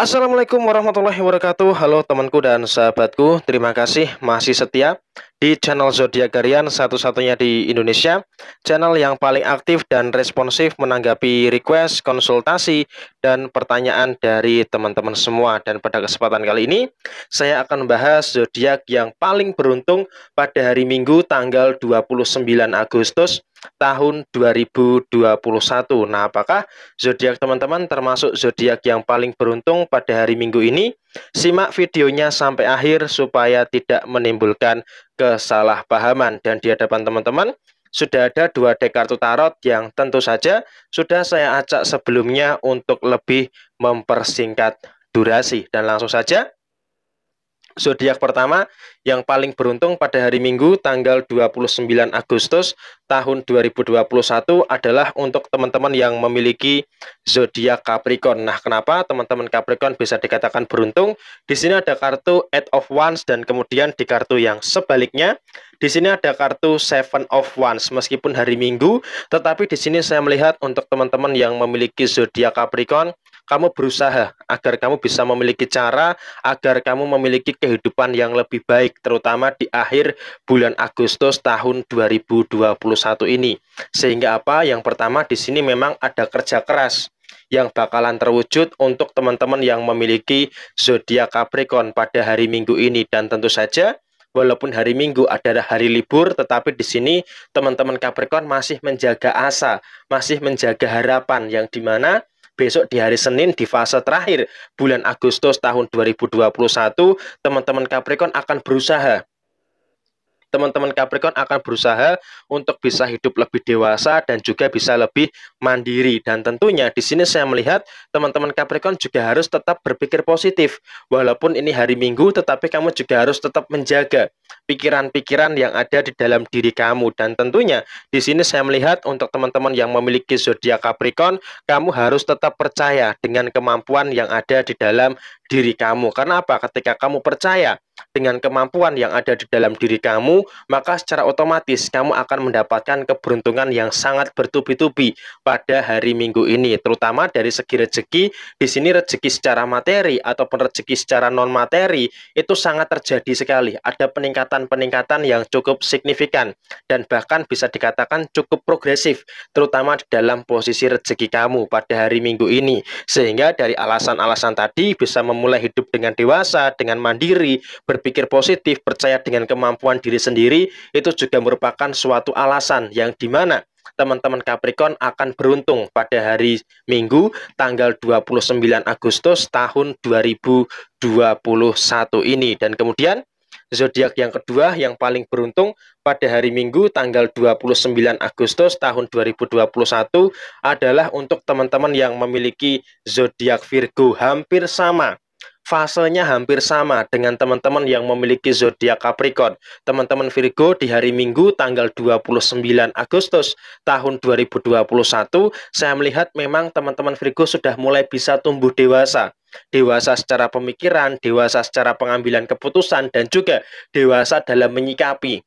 Assalamualaikum warahmatullahi wabarakatuh Halo temanku dan sahabatku Terima kasih masih setia di channel Zodiak Garian satu-satunya di Indonesia, channel yang paling aktif dan responsif menanggapi request, konsultasi, dan pertanyaan dari teman-teman semua. Dan pada kesempatan kali ini, saya akan membahas zodiak yang paling beruntung pada hari Minggu tanggal 29 Agustus tahun 2021. Nah, apakah zodiak teman-teman termasuk zodiak yang paling beruntung pada hari Minggu ini? Simak videonya sampai akhir supaya tidak menimbulkan kesalahpahaman dan di hadapan teman-teman sudah ada dua dek kartu tarot yang tentu saja sudah saya acak sebelumnya untuk lebih mempersingkat durasi dan langsung saja Zodiak pertama yang paling beruntung pada hari Minggu tanggal 29 Agustus tahun 2021 adalah untuk teman-teman yang memiliki zodiak Capricorn. Nah, kenapa teman-teman Capricorn bisa dikatakan beruntung? Di sini ada kartu Eight of Wands dan kemudian di kartu yang sebaliknya di sini ada kartu Seven of Wands meskipun hari Minggu, tetapi di sini saya melihat untuk teman-teman yang memiliki zodiak Capricorn kamu berusaha agar kamu bisa memiliki cara agar kamu memiliki kehidupan yang lebih baik terutama di akhir bulan Agustus tahun 2021 ini. Sehingga apa? Yang pertama di sini memang ada kerja keras yang bakalan terwujud untuk teman-teman yang memiliki zodiak Capricorn pada hari Minggu ini dan tentu saja walaupun hari Minggu adalah hari libur, tetapi di sini teman-teman Capricorn masih menjaga asa, masih menjaga harapan yang dimana besok di hari Senin di fase terakhir bulan Agustus tahun 2021, teman-teman Capricorn akan berusaha teman-teman Capricorn akan berusaha untuk bisa hidup lebih dewasa dan juga bisa lebih mandiri. Dan tentunya di sini saya melihat teman-teman Capricorn juga harus tetap berpikir positif. Walaupun ini hari Minggu, tetapi kamu juga harus tetap menjaga pikiran-pikiran yang ada di dalam diri kamu. Dan tentunya di sini saya melihat untuk teman-teman yang memiliki zodiak Capricorn, kamu harus tetap percaya dengan kemampuan yang ada di dalam diri kamu. Karena apa? Ketika kamu percaya dengan kemampuan yang ada di dalam diri kamu, maka secara otomatis kamu akan mendapatkan keberuntungan yang sangat bertubi-tubi pada hari Minggu ini, terutama dari segi rezeki. Di sini rezeki secara materi ataupun rezeki secara non materi itu sangat terjadi sekali. Ada peningkatan-peningkatan yang cukup signifikan dan bahkan bisa dikatakan cukup progresif, terutama di dalam posisi rezeki kamu pada hari Minggu ini. Sehingga dari alasan-alasan tadi bisa mem mulai hidup dengan dewasa, dengan mandiri, berpikir positif, percaya dengan kemampuan diri sendiri, itu juga merupakan suatu alasan yang dimana teman-teman Capricorn akan beruntung pada hari Minggu tanggal 29 Agustus tahun 2021 ini. Dan kemudian zodiak yang kedua yang paling beruntung pada hari Minggu tanggal 29 Agustus tahun 2021 adalah untuk teman-teman yang memiliki zodiak Virgo hampir sama fasenya hampir sama dengan teman-teman yang memiliki zodiak Capricorn. Teman-teman Virgo di hari Minggu tanggal 29 Agustus tahun 2021, saya melihat memang teman-teman Virgo sudah mulai bisa tumbuh dewasa. Dewasa secara pemikiran, dewasa secara pengambilan keputusan, dan juga dewasa dalam menyikapi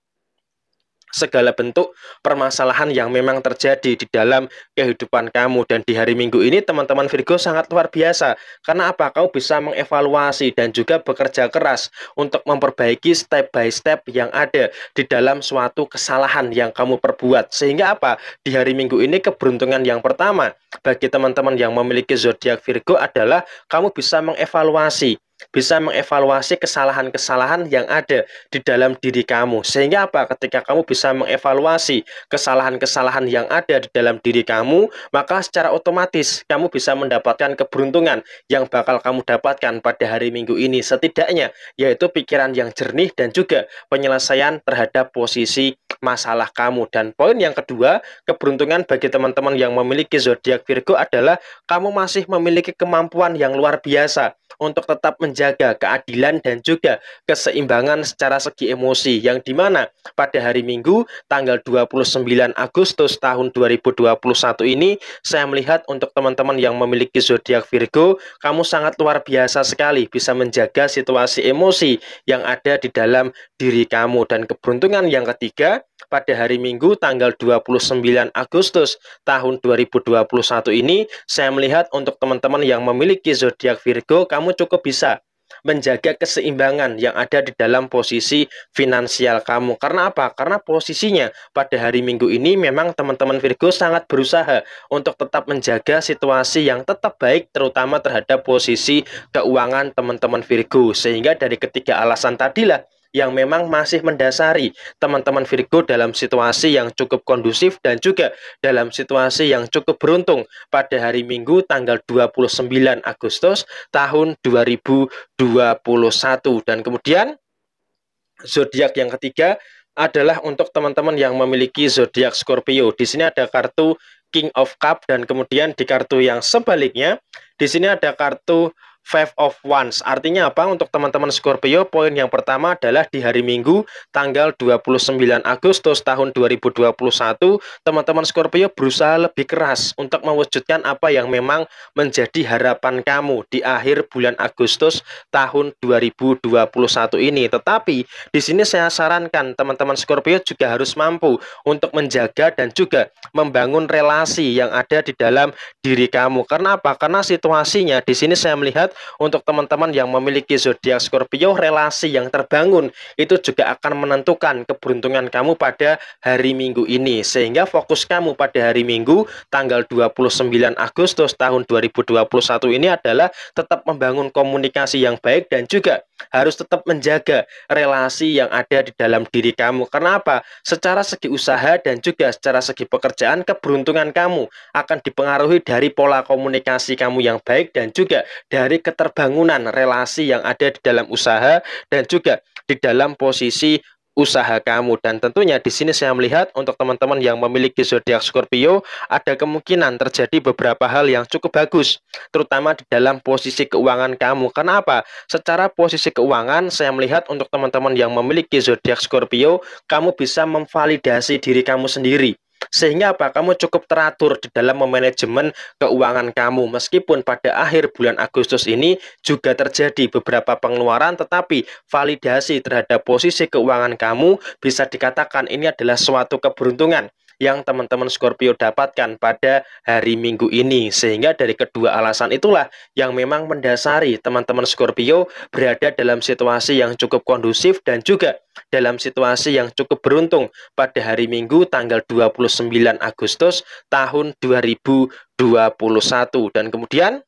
segala bentuk permasalahan yang memang terjadi di dalam kehidupan kamu dan di hari Minggu ini teman-teman Virgo sangat luar biasa karena apa kau bisa mengevaluasi dan juga bekerja keras untuk memperbaiki step by step yang ada di dalam suatu kesalahan yang kamu perbuat sehingga apa di hari Minggu ini keberuntungan yang pertama bagi teman-teman yang memiliki zodiak Virgo adalah kamu bisa mengevaluasi bisa mengevaluasi kesalahan-kesalahan yang ada di dalam diri kamu. Sehingga apa? Ketika kamu bisa mengevaluasi kesalahan-kesalahan yang ada di dalam diri kamu, maka secara otomatis kamu bisa mendapatkan keberuntungan yang bakal kamu dapatkan pada hari Minggu ini setidaknya yaitu pikiran yang jernih dan juga penyelesaian terhadap posisi masalah kamu. Dan poin yang kedua, keberuntungan bagi teman-teman yang memiliki zodiak Virgo adalah kamu masih memiliki kemampuan yang luar biasa untuk tetap menjaga keadilan dan juga keseimbangan secara segi emosi yang dimana pada hari Minggu tanggal 29 Agustus tahun 2021 ini saya melihat untuk teman-teman yang memiliki zodiak Virgo kamu sangat luar biasa sekali bisa menjaga situasi emosi yang ada di dalam diri kamu dan keberuntungan yang ketiga pada hari Minggu tanggal 29 Agustus tahun 2021 ini saya melihat untuk teman-teman yang memiliki zodiak Virgo kamu cukup bisa menjaga keseimbangan yang ada di dalam posisi finansial kamu. Karena apa? Karena posisinya pada hari Minggu ini memang teman-teman Virgo sangat berusaha untuk tetap menjaga situasi yang tetap baik terutama terhadap posisi keuangan teman-teman Virgo. Sehingga dari ketiga alasan tadilah yang memang masih mendasari teman-teman Virgo dalam situasi yang cukup kondusif dan juga dalam situasi yang cukup beruntung pada hari Minggu tanggal 29 Agustus tahun 2021 dan kemudian zodiak yang ketiga adalah untuk teman-teman yang memiliki zodiak Scorpio. Di sini ada kartu King of Cup dan kemudian di kartu yang sebaliknya di sini ada kartu Five of Wands. Artinya apa? Untuk teman-teman Scorpio, poin yang pertama adalah di hari Minggu tanggal 29 Agustus tahun 2021, teman-teman Scorpio berusaha lebih keras untuk mewujudkan apa yang memang menjadi harapan kamu di akhir bulan Agustus tahun 2021 ini. Tetapi di sini saya sarankan teman-teman Scorpio juga harus mampu untuk menjaga dan juga membangun relasi yang ada di dalam diri kamu. Karena apa? Karena situasinya di sini saya melihat untuk teman-teman yang memiliki zodiak Scorpio relasi yang terbangun itu juga akan menentukan keberuntungan kamu pada hari Minggu ini sehingga fokus kamu pada hari Minggu tanggal 29 Agustus tahun 2021 ini adalah tetap membangun komunikasi yang baik dan juga harus tetap menjaga relasi yang ada di dalam diri kamu. Kenapa? Secara segi usaha dan juga secara segi pekerjaan keberuntungan kamu akan dipengaruhi dari pola komunikasi kamu yang baik dan juga dari keterbangunan relasi yang ada di dalam usaha dan juga di dalam posisi usaha kamu dan tentunya di sini saya melihat untuk teman-teman yang memiliki zodiak Scorpio ada kemungkinan terjadi beberapa hal yang cukup bagus terutama di dalam posisi keuangan kamu kenapa secara posisi keuangan saya melihat untuk teman-teman yang memiliki zodiak Scorpio kamu bisa memvalidasi diri kamu sendiri sehingga apa? Kamu cukup teratur di dalam memanajemen keuangan kamu. Meskipun pada akhir bulan Agustus ini juga terjadi beberapa pengeluaran, tetapi validasi terhadap posisi keuangan kamu bisa dikatakan ini adalah suatu keberuntungan yang teman-teman Scorpio dapatkan pada hari Minggu ini. Sehingga dari kedua alasan itulah yang memang mendasari teman-teman Scorpio berada dalam situasi yang cukup kondusif dan juga dalam situasi yang cukup beruntung pada hari Minggu tanggal 29 Agustus tahun 2021 dan kemudian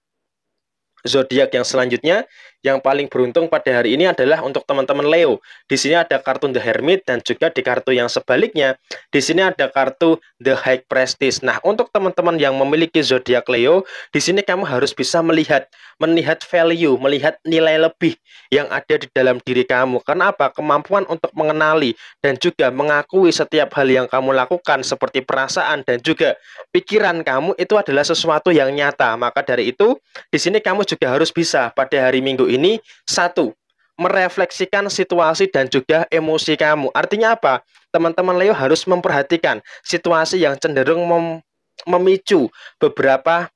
zodiak yang selanjutnya yang paling beruntung pada hari ini adalah untuk teman-teman Leo. Di sini ada kartu The Hermit dan juga di kartu yang sebaliknya, di sini ada kartu The High Prestige. Nah, untuk teman-teman yang memiliki zodiak Leo, di sini kamu harus bisa melihat, melihat value, melihat nilai lebih yang ada di dalam diri kamu. Karena apa? Kemampuan untuk mengenali dan juga mengakui setiap hal yang kamu lakukan seperti perasaan dan juga pikiran kamu itu adalah sesuatu yang nyata. Maka dari itu, di sini kamu juga harus bisa pada hari Minggu ini ini satu merefleksikan situasi dan juga emosi kamu. Artinya apa? Teman-teman Leo harus memperhatikan situasi yang cenderung mem memicu beberapa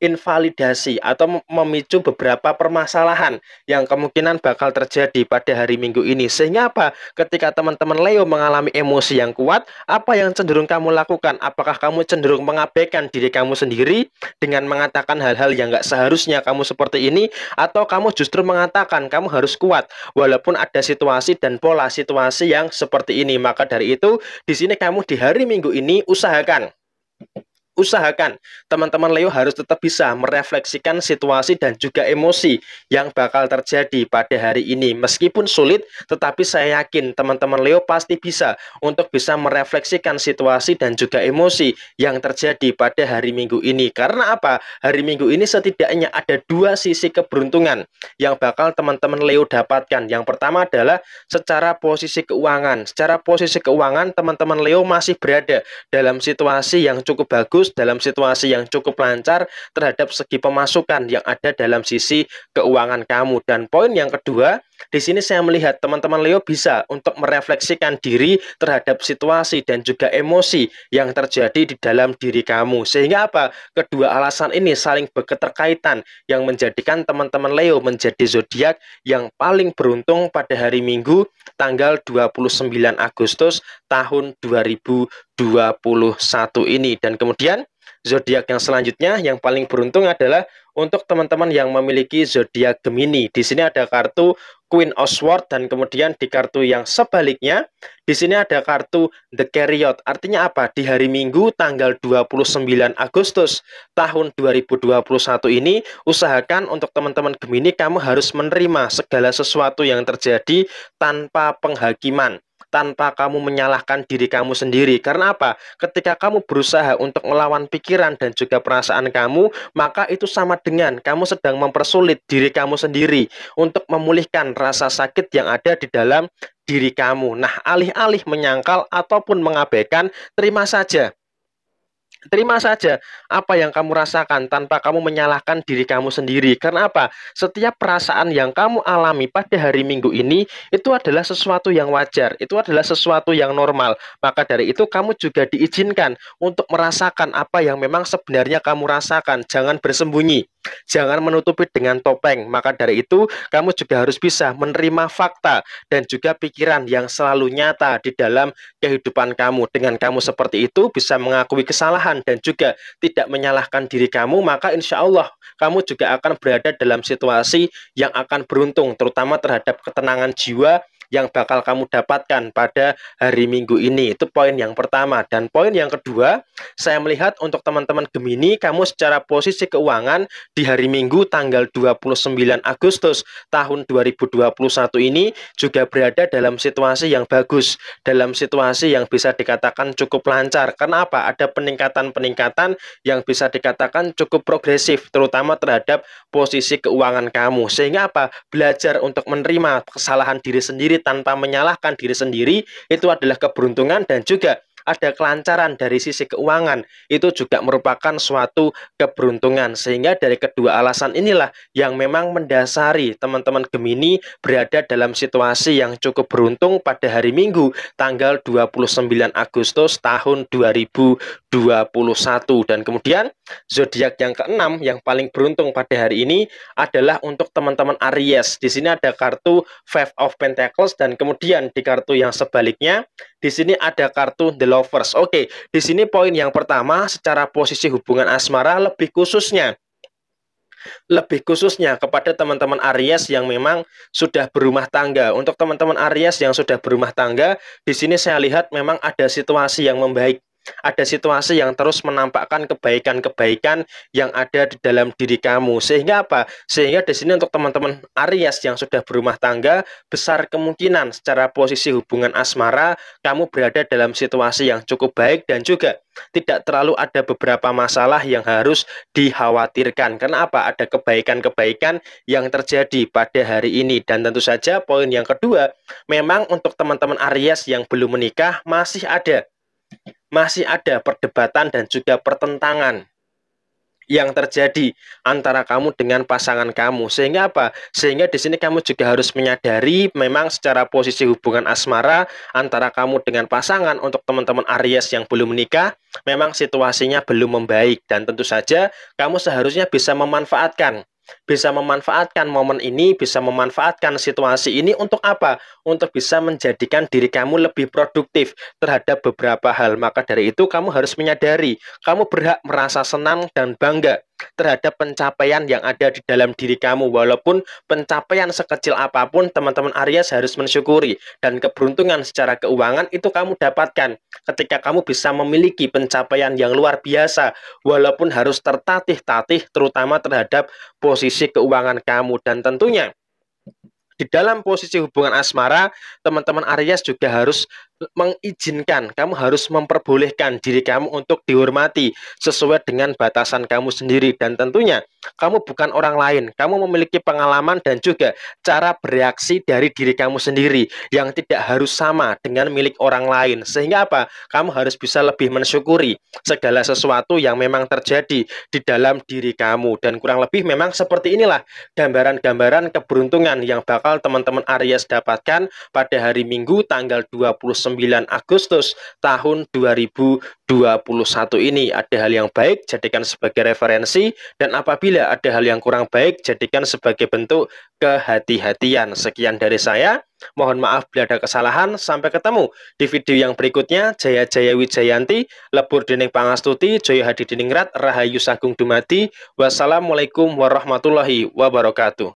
invalidasi atau memicu beberapa permasalahan yang kemungkinan bakal terjadi pada hari Minggu ini. Sehingga apa? Ketika teman-teman Leo mengalami emosi yang kuat, apa yang cenderung kamu lakukan? Apakah kamu cenderung mengabaikan diri kamu sendiri dengan mengatakan hal-hal yang nggak seharusnya kamu seperti ini? Atau kamu justru mengatakan kamu harus kuat walaupun ada situasi dan pola situasi yang seperti ini? Maka dari itu, di sini kamu di hari Minggu ini usahakan usahakan teman-teman Leo harus tetap bisa merefleksikan situasi dan juga emosi yang bakal terjadi pada hari ini. Meskipun sulit, tetapi saya yakin teman-teman Leo pasti bisa untuk bisa merefleksikan situasi dan juga emosi yang terjadi pada hari Minggu ini. Karena apa? Hari Minggu ini setidaknya ada dua sisi keberuntungan yang bakal teman-teman Leo dapatkan. Yang pertama adalah secara posisi keuangan. Secara posisi keuangan, teman-teman Leo masih berada dalam situasi yang cukup bagus bagus dalam situasi yang cukup lancar terhadap segi pemasukan yang ada dalam sisi keuangan kamu. Dan poin yang kedua, di sini saya melihat teman-teman Leo bisa untuk merefleksikan diri terhadap situasi dan juga emosi yang terjadi di dalam diri kamu. Sehingga apa? Kedua alasan ini saling berketerkaitan yang menjadikan teman-teman Leo menjadi zodiak yang paling beruntung pada hari Minggu tanggal 29 Agustus tahun 2021 ini. Dan kemudian zodiak yang selanjutnya yang paling beruntung adalah untuk teman-teman yang memiliki zodiak Gemini. Di sini ada kartu Queen of Swords dan kemudian di kartu yang sebaliknya di sini ada kartu The Chariot. Artinya apa? Di hari Minggu tanggal 29 Agustus tahun 2021 ini usahakan untuk teman-teman Gemini kamu harus menerima segala sesuatu yang terjadi tanpa penghakiman tanpa kamu menyalahkan diri kamu sendiri. Karena apa? Ketika kamu berusaha untuk melawan pikiran dan juga perasaan kamu, maka itu sama dengan kamu sedang mempersulit diri kamu sendiri untuk memulihkan rasa sakit yang ada di dalam diri kamu. Nah, alih-alih menyangkal ataupun mengabaikan, terima saja Terima saja apa yang kamu rasakan tanpa kamu menyalahkan diri kamu sendiri. Karena apa? Setiap perasaan yang kamu alami pada hari Minggu ini itu adalah sesuatu yang wajar, itu adalah sesuatu yang normal. Maka dari itu kamu juga diizinkan untuk merasakan apa yang memang sebenarnya kamu rasakan. Jangan bersembunyi. Jangan menutupi dengan topeng. Maka dari itu kamu juga harus bisa menerima fakta dan juga pikiran yang selalu nyata di dalam kehidupan kamu. Dengan kamu seperti itu bisa mengakui kesalahan kesalahan dan juga tidak menyalahkan diri kamu, maka insya Allah kamu juga akan berada dalam situasi yang akan beruntung, terutama terhadap ketenangan jiwa yang bakal kamu dapatkan pada hari Minggu ini. Itu poin yang pertama. Dan poin yang kedua, saya melihat untuk teman-teman Gemini, kamu secara posisi keuangan di hari Minggu tanggal 29 Agustus tahun 2021 ini juga berada dalam situasi yang bagus, dalam situasi yang bisa dikatakan cukup lancar. Kenapa? Ada peningkatan-peningkatan yang bisa dikatakan cukup progresif, terutama terhadap posisi keuangan kamu. Sehingga apa? Belajar untuk menerima kesalahan diri sendiri sendiri tanpa menyalahkan diri sendiri itu adalah keberuntungan dan juga ada kelancaran dari sisi keuangan, itu juga merupakan suatu keberuntungan. Sehingga dari kedua alasan inilah yang memang mendasari teman-teman Gemini berada dalam situasi yang cukup beruntung pada hari Minggu tanggal 29 Agustus tahun 2021 dan kemudian zodiak yang keenam yang paling beruntung pada hari ini adalah untuk teman-teman Aries. Di sini ada kartu Five of Pentacles dan kemudian di kartu yang sebaliknya di sini ada kartu The lovers. Oke, di sini poin yang pertama secara posisi hubungan asmara lebih khususnya lebih khususnya kepada teman-teman Aries yang memang sudah berumah tangga. Untuk teman-teman Aries yang sudah berumah tangga, di sini saya lihat memang ada situasi yang membaik ada situasi yang terus menampakkan kebaikan-kebaikan yang ada di dalam diri kamu. Sehingga apa? Sehingga di sini untuk teman-teman Aries yang sudah berumah tangga, besar kemungkinan secara posisi hubungan asmara kamu berada dalam situasi yang cukup baik dan juga tidak terlalu ada beberapa masalah yang harus dikhawatirkan. Karena apa? Ada kebaikan-kebaikan yang terjadi pada hari ini dan tentu saja poin yang kedua, memang untuk teman-teman Aries yang belum menikah masih ada masih ada perdebatan dan juga pertentangan yang terjadi antara kamu dengan pasangan kamu. Sehingga apa? Sehingga di sini kamu juga harus menyadari memang secara posisi hubungan asmara antara kamu dengan pasangan untuk teman-teman Aries yang belum menikah, memang situasinya belum membaik dan tentu saja kamu seharusnya bisa memanfaatkan bisa memanfaatkan momen ini, bisa memanfaatkan situasi ini untuk apa? Untuk bisa menjadikan diri kamu lebih produktif terhadap beberapa hal. Maka dari itu kamu harus menyadari, kamu berhak merasa senang dan bangga terhadap pencapaian yang ada di dalam diri kamu. Walaupun pencapaian sekecil apapun, teman-teman Aries harus mensyukuri. Dan keberuntungan secara keuangan itu kamu dapatkan ketika kamu bisa memiliki pencapaian yang luar biasa. Walaupun harus tertatih-tatih terutama terhadap posisi keuangan kamu. Dan tentunya di dalam posisi hubungan asmara, teman-teman Aries juga harus mengizinkan, kamu harus memperbolehkan diri kamu untuk dihormati sesuai dengan batasan kamu sendiri dan tentunya kamu bukan orang lain. Kamu memiliki pengalaman dan juga cara bereaksi dari diri kamu sendiri yang tidak harus sama dengan milik orang lain. Sehingga apa? Kamu harus bisa lebih mensyukuri segala sesuatu yang memang terjadi di dalam diri kamu dan kurang lebih memang seperti inilah gambaran-gambaran keberuntungan yang bakal teman-teman Aries dapatkan pada hari Minggu tanggal 20 29 Agustus tahun 2021 ini. Ada hal yang baik, jadikan sebagai referensi, dan apabila ada hal yang kurang baik, jadikan sebagai bentuk kehati-hatian. Sekian dari saya, mohon maaf bila ada kesalahan, sampai ketemu di video yang berikutnya. Jaya Jaya Wijayanti, Lebur Dining Pangastuti, Joyo Hadi Diningrat, Rahayu Sagung Dumadi, Wassalamualaikum warahmatullahi wabarakatuh.